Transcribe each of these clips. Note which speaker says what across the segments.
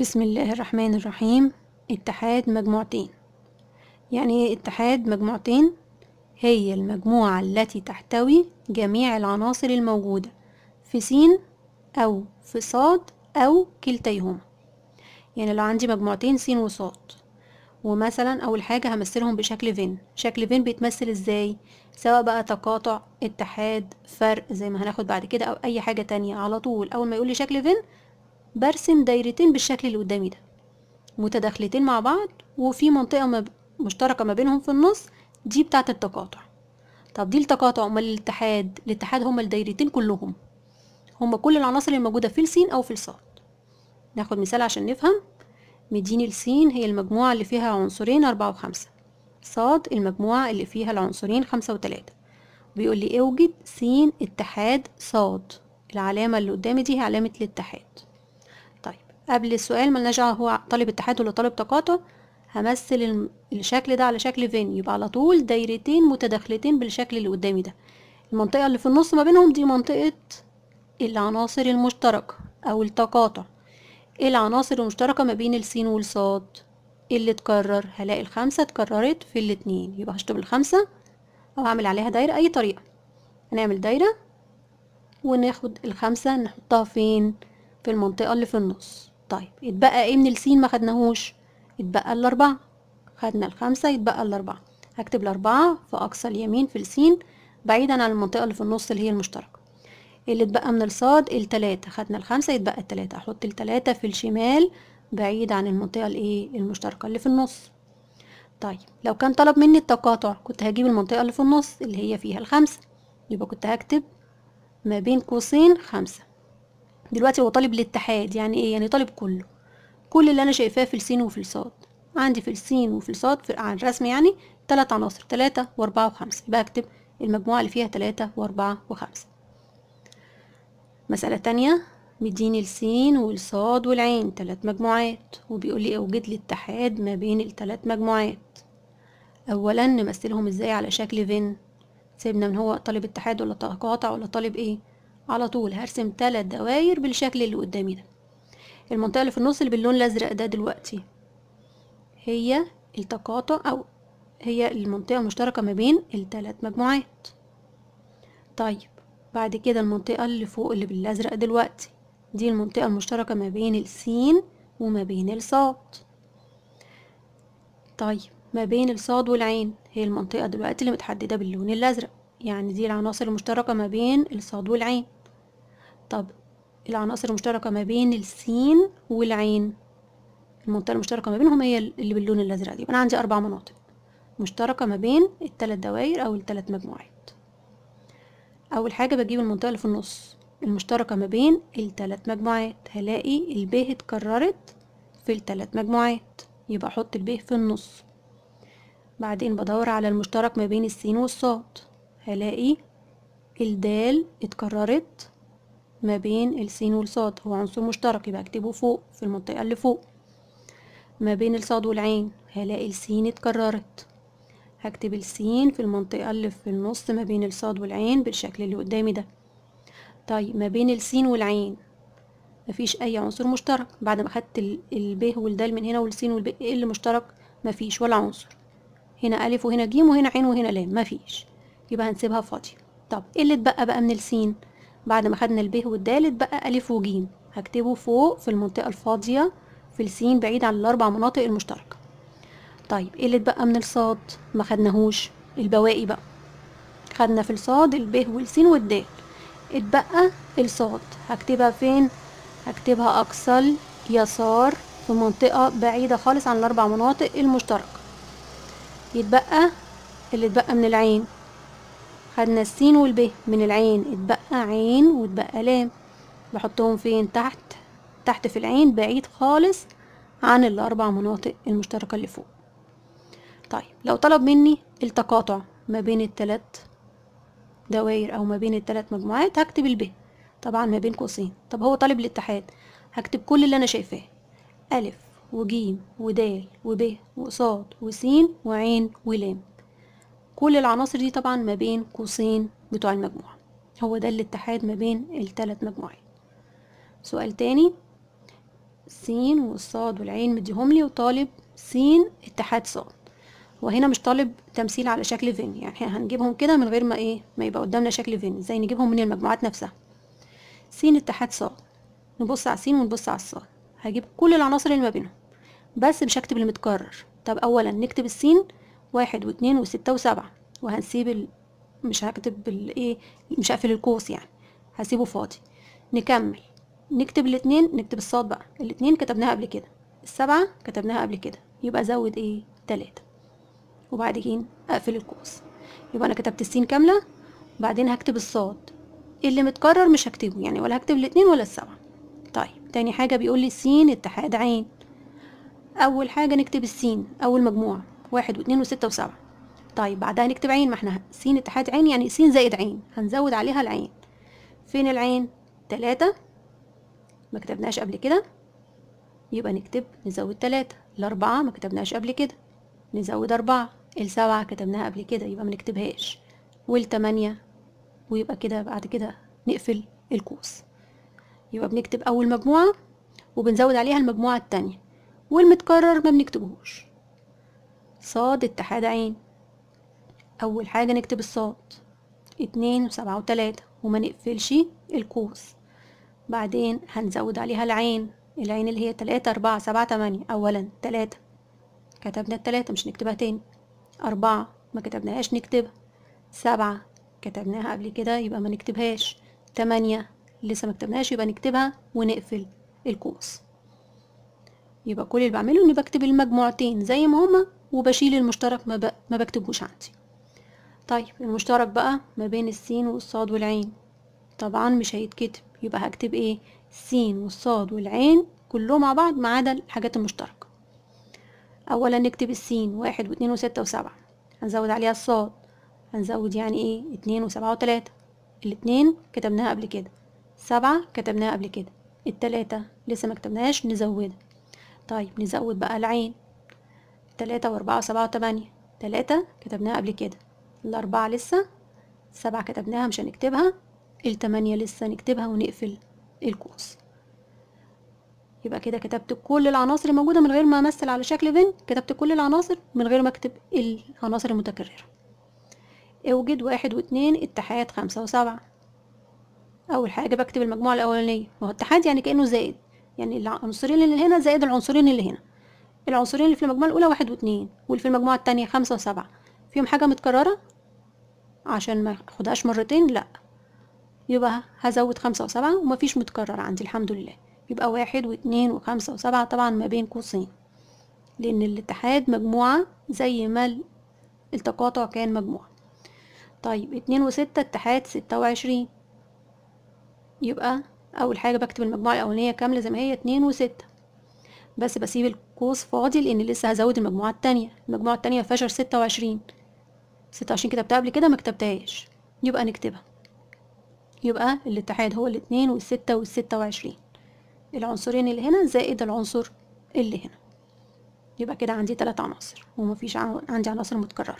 Speaker 1: بسم الله الرحمن الرحيم اتحاد مجموعتين يعني إيه اتحاد مجموعتين هي المجموعة التي تحتوي جميع العناصر الموجودة في س أو في ص أو كلتيهما يعني لو عندي مجموعتين س وص ومثلا أول حاجة همثلهم بشكل فين شكل فين بيتمثل ازاي سواء بقى تقاطع اتحاد فرق زي ما هناخد بعد كده أو أي حاجة تانية على طول أول ما يقولي شكل فين برسم دايرتين بالشكل اللي قدامي ده متداخلتين مع بعض وفي منطقة مشتركة ما بينهم في النص دي بتاعة التقاطع طب دي التقاطع امال الاتحاد الاتحاد هما الدايرتين كلهم هما كل العناصر الموجودة في السين او في الصاد ناخد مثال عشان نفهم مديني السين هي المجموعة اللي فيها عنصرين أربعة وخمسة صاد المجموعة اللي فيها العنصرين خمسة وتلاتة بيقول لي اوجد سين اتحاد صاد العلامة اللي قدامي دي هي علامة الاتحاد قبل السؤال ملناش هو طالب اتحاد ولا طالب تقاطع همثل الشكل ده على شكل فين يبقى على طول دايرتين متداخلتين بالشكل اللي قدامي ده المنطقة اللي في النص ما بينهم دي منطقة العناصر المشتركة أو التقاطع العناصر المشتركة ما بين السين والصاد اللي اتكرر هلاقي الخمسة اتكررت في الاتنين يبقى هشطب الخمسة أو هعمل عليها دايرة أي طريقة هنعمل دايرة وناخد الخمسة نحطها فين في المنطقة اللي في النص طيب اتبقى ايه من السين ما خدناهوش اتبقى الاربعة خدنا الخمسة يتبقى الاربعة هكتب الاربعة في اقصى اليمين في السين بعيدا عن المنطقة اللي في النص اللي هي المشتركة اللي اتبقى من الصاد التلاتة خدنا الخمسة يتبقى التلاتة احط التلاتة في الشمال بعيد عن المنطقة الايه المشتركة اللي في النص طيب لو كان طلب مني التقاطع كنت هجيب المنطقة اللي في النص اللي هي فيها الخمسة يبقى كنت هكتب ما بين قوسين خمسة دلوقتي هو طالب الاتحاد يعني ايه يعني طالب كله كل اللي انا شايفاه في السين وفي الصاد عندي في السين وفي الصاد في على الرسم يعني تلات عناصر تلاتة واربعة وخمسة يبقى اكتب المجموعة اللي فيها تلاتة واربعة وخمسة مسألة تانية مديني السين والصاد والعين تلات مجموعات وبيقول لي اوجد الاتحاد اتحاد ما بين التلات مجموعات اولا نمثلهم ازاي على شكل فين سيبنا من هو طالب اتحاد ولا تقاطع ولا طالب ايه على طول هرسم ثلاث دواير بالشكل اللي قدامي ده المنطقة اللي في النص اللي باللون الازرق ده دلوقتي هي التقاطع او هي المنطقة المشتركة ما بين الثلاث مجموعات طيب بعد كده المنطقة اللي فوق اللي بالازرق دلوقتي دي المنطقة المشتركة ما بين السين وما بين الصاد طيب ما بين الصاد والعين هي المنطقة دلوقتي اللي متحددة باللون الازرق يعني دي العناصر المشتركة ما بين الصاد والعين طب العناصر المشتركة ما بين السين والعين المنطقة المشتركة ما بينهم هي اللي باللون الأزرق دي أنا عندي أربع مناطق مشتركة ما بين التلات دوائر أو التلات مجموعات أول حاجة بجيب المنطقة اللي في النص المشتركة ما بين التلات مجموعات هلاقي ب اتكررت في التلات مجموعات يبقى أحط ب في النص بعدين بدور على المشترك ما بين السين والصاد هلاقي الدال اتكررت ما بين السين والصاد هو عنصر مشترك يبقى اكتبه فوق في المنطقة اللي فوق ما بين الصاد والعين هلاقي السين اتكررت هكتب السين في المنطقة اللي في النص ما بين الصاد والعين بالشكل اللي قدامي ده طيب ما بين السين والعين مفيش أي عنصر مشترك بعد ما خدت الب والدال من هنا والسين والب ايه اللي مشترك مفيش ولا عنصر هنا ألف وهنا جيم وهنا عين وهنا لام مفيش يبقى هنسيبها فاضية طب ايه اللي اتبقى بقى من السين؟ بعد ما خدنا الب والدالت اتبقى الف وجيم هكتبه فوق في المنطقه الفاضيه في السين بعيد عن الاربع مناطق المشتركه طيب ايه اللي اتبقى من الصاد ما خدناهوش البواقي بقى خدنا في الصاد الب والسين والدال اتبقى الصاد هكتبها فين هكتبها اقصى يسار في منطقه بعيده خالص عن الاربع مناطق المشتركه يتبقى اللي اتبقى من العين خدنا السين والب من العين اتبقى عين وتبقى لام بحطهم فين تحت تحت في العين بعيد خالص عن الاربع مناطق المشتركة اللي فوق طيب لو طلب مني التقاطع ما بين التلات دوائر او ما بين التلات مجموعات هكتب الب طبعا ما بين قوسين طب هو طالب الاتحاد هكتب كل اللي انا شايفاه الف وجيم ودال وب وصاد وسين وعين ولام كل العناصر دي طبعا ما بين قوسين بتوع المجموعه هو ده الاتحاد ما بين الثلاث مجموعات سؤال تاني س والصاد والعين مديهم لي وطالب س اتحاد صاد وهنا مش طالب تمثيل على شكل فين يعني احنا هنجيبهم كده من غير ما ايه ما يبقى قدامنا شكل فين ازاي نجيبهم من المجموعات نفسها س اتحاد صاد نبص على س ونبص على الصاد هجيب كل العناصر اللي ما بينهم بس مش هكتب المتكرر طب اولا نكتب السين واحد واتنين وستة وسبعة وهنسيب مش هكتب الايه مش هقفل القوس يعني هسيبه فاضي نكمل نكتب الاتنين نكتب الصاد بقى الاتنين كتبناها قبل كده السبعة كتبناها قبل كده يبقى زود ايه تلاتة وبعد كده اقفل القوس يبقى انا كتبت السين كاملة وبعدين هكتب الصاد اللي متكرر مش هكتبه يعني ولا هكتب الاتنين ولا السبعة طيب تاني حاجة بيقول لي سين اتحاد عين اول حاجة نكتب السين اول مجموعة واحد واتنين وستة وسبعة طيب بعدها نكتب عين ما احنا س اتحاد عين يعني س زائد عين هنزود عليها العين فين العين تلاتة ما كتبناش قبل كده يبقى نكتب نزود تلاتة الأربعة ما كتبناش قبل كده نزود أربعة السبعة كتبناها قبل كده يبقى ما نكتبهاش والتمانية ويبقى كده بعد كده نقفل القوس يبقى بنكتب أول مجموعة وبنزود عليها المجموعة التانية والمتكرر ما بنكتبهوش صاد اتحاد عين أول حاجة نكتب الصاد اتنين وسبعة وتلاتة وما نقفلش القوس بعدين هنزود عليها العين العين اللي هي تلاتة أربعة سبعة تمانية أولا تلاتة كتبنا التلاتة مش نكتبها تاني أربعة ما كتبناهاش نكتبها سبعة كتبناها قبل كده يبقى ما نكتبهاش تمانية لسه ما كتبناهاش يبقى نكتبها ونقفل القوس يبقى كل اللي بعمله اني بكتب المجموعتين زي ما هما وبشيل المشترك ما, ب... ما عندي طيب المشترك بقى ما بين السين والصاد والعين طبعا مش هيتكتب يبقى هكتب ايه السين والصاد والعين كلهم مع بعض ما عدا الحاجات المشتركة اولا نكتب السين واحد واتنين وستة وسبعة هنزود عليها الصاد هنزود يعني ايه اتنين وسبعة وتلاتة الاتنين كتبناها قبل كده سبعة كتبناها قبل كده التلاتة لسه ما كتبناهاش نزودها طيب نزود بقى العين تلاتة واربعة وسبعة وتمانية تلاتة كتبناها قبل كده الأربعة لسه السبعة كتبناها مش هنكتبها التمانية لسه نكتبها ونقفل القوس يبقى كده كتبت كل العناصر الموجودة من غير ما أمثل على شكل فين كتبت كل العناصر من غير ما أكتب العناصر المتكررة اوجد واحد واتنين اتحاد خمسة وسبعة أول حاجة بكتب المجموعة الأولانية وهو اتحاد يعني كأنه زائد يعني العنصرين اللي هنا زائد العنصرين اللي هنا العنصرين اللي في المجموعة الأولى واحد واتنين واللي في المجموعة التانية خمسة وسبعة فيهم حاجة متكررة عشان ما اخدهاش مرتين لا يبقى هزود خمسة وسبعة ومفيش متكرر عندي الحمد لله يبقى واحد واتنين وخمسة وسبعة طبعا ما بين قوسين لأن الاتحاد مجموعة زي ما التقاطع كان مجموعة طيب اتنين وستة اتحاد ستة وعشرين يبقى أول حاجة بكتب المجموعة الأولانية كاملة زي ما هي اتنين وستة بس بسيب القوس فاضي لأن لسه هزود المجموعة التانية المجموعة التانية فشر ستة وعشرين ستة وعشرين كتبتها قبل كده ما كتبتهاش يبقى نكتبها يبقى الاتحاد هو الاتنين والستة والستة وعشرين العنصرين اللي هنا زائد العنصر اللي هنا يبقى كده عندي تلات عناصر ومفيش عندي عناصر متكررة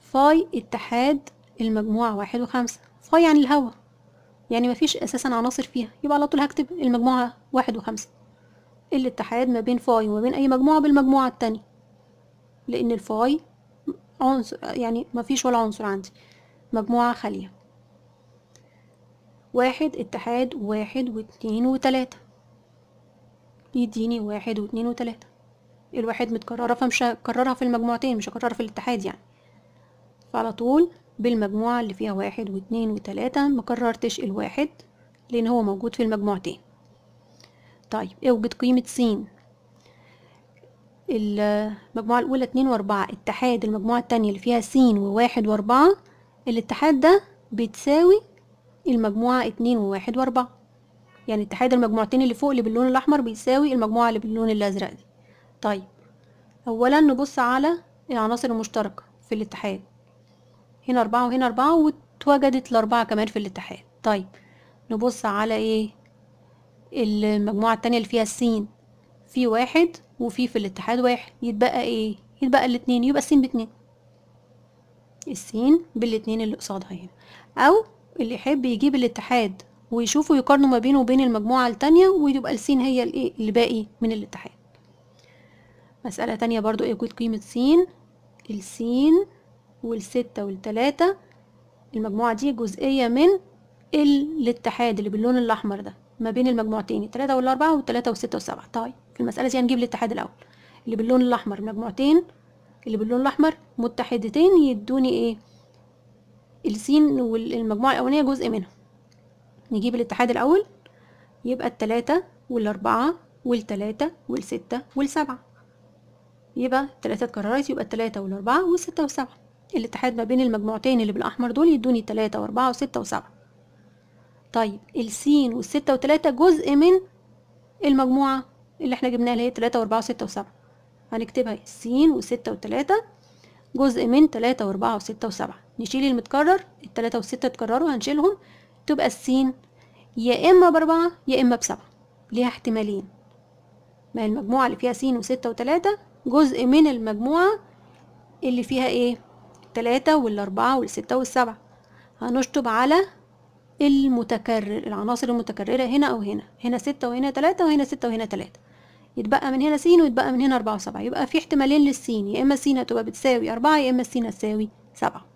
Speaker 1: فاي اتحاد المجموعة واحد وخمسة فاي يعني الهوا يعني مفيش أساسا عناصر فيها يبقى على طول هكتب المجموعة واحد وخمسة الاتحاد ما بين فاي وما بين أي مجموعة بالمجموعة التانية لأن الفاي عنصر يعني مفيش ولا عنصر عندي مجموعة خالية واحد اتحاد واحد واتنين وتلاتة يديني واحد واتنين وتلاتة الواحد متكررة فمش هكررها في المجموعتين مش هكررها في الاتحاد يعني فعلى طول بالمجموعة اللي فيها واحد واتنين وتلاتة مكررتش الواحد لأن هو موجود في المجموعتين طيب اوجد قيمة س المجموعة الأولى اتنين وأربعة اتحاد المجموعة التانية اللي فيها س وواحد وأربعة الاتحاد ده بتساوي المجموعة اتنين وواحد وأربعة يعني اتحاد المجموعتين اللي فوق اللي باللون الأحمر بيساوي المجموعة اللي باللون الأزرق دي طيب أولا نبص على العناصر المشتركة في الاتحاد هنا أربعة وهنا أربعة واتوجدت الأربعة كمان في الاتحاد طيب نبص على ايه المجموعة التانية اللي فيها السين في واحد وفي في الاتحاد واحد يتبقى ايه يتبقى الاتنين يبقى السين باتنين السين بالاتنين اللي قصادها هنا او اللي يحب يجيب الاتحاد ويشوفوا يقارنوا ما بينه وبين المجموعة التانية ويبقى السين هي الايه اللي باقي من الاتحاد مسألة تانية برضو ايه قيمة سين السين والستة والتلاتة المجموعة دي جزئية من الاتحاد اللي باللون الأحمر ده ما بين المجموعتين التلاتة والأربعة والتلاتة والستة والسبعة طيب في المساله دي هنجيب الاتحاد الاول اللي باللون الاحمر مجموعتين اللي باللون الاحمر متحدتين يدوني ايه السين والمجموعه الاولانيه جزء منها نجيب الاتحاد الاول يبقى التلاتة والاربعة والتلاتة والستة والسبعة يبقى التلاتة اتكررت يبقى التلاتة والاربعة والستة والسبعة الاتحاد ما بين المجموعتين اللي بالاحمر دول يدوني تلاتة واربعة وستة وسبعة طيب السين والستة وتلاتة جزء من المجموعة اللي احنا جبناها اللي هي تلاتة واربعة وستة وسبعة هنكتبها س وستة وتلاتة جزء من تلاتة واربعة وستة وسبعة نشيل المتكرر التلاتة والستة اتكرروا هنشيلهم تبقى السين يا اما باربعة يا اما بسبعة ليها احتمالين ما هي المجموعة اللي فيها س وستة وتلاتة جزء من المجموعة اللي فيها ايه التلاتة والاربعة والستة والسبعة هنشطب على المتكرر العناصر المتكررة هنا او هنا هنا ستة وهنا تلاتة وهنا ستة وهنا تلاتة يتبقى من هنا س ويتبقى من هنا 4 و7 يبقى في احتمالين للسين يا اما س هتبقى بتساوي 4 يا اما س هتساوي 7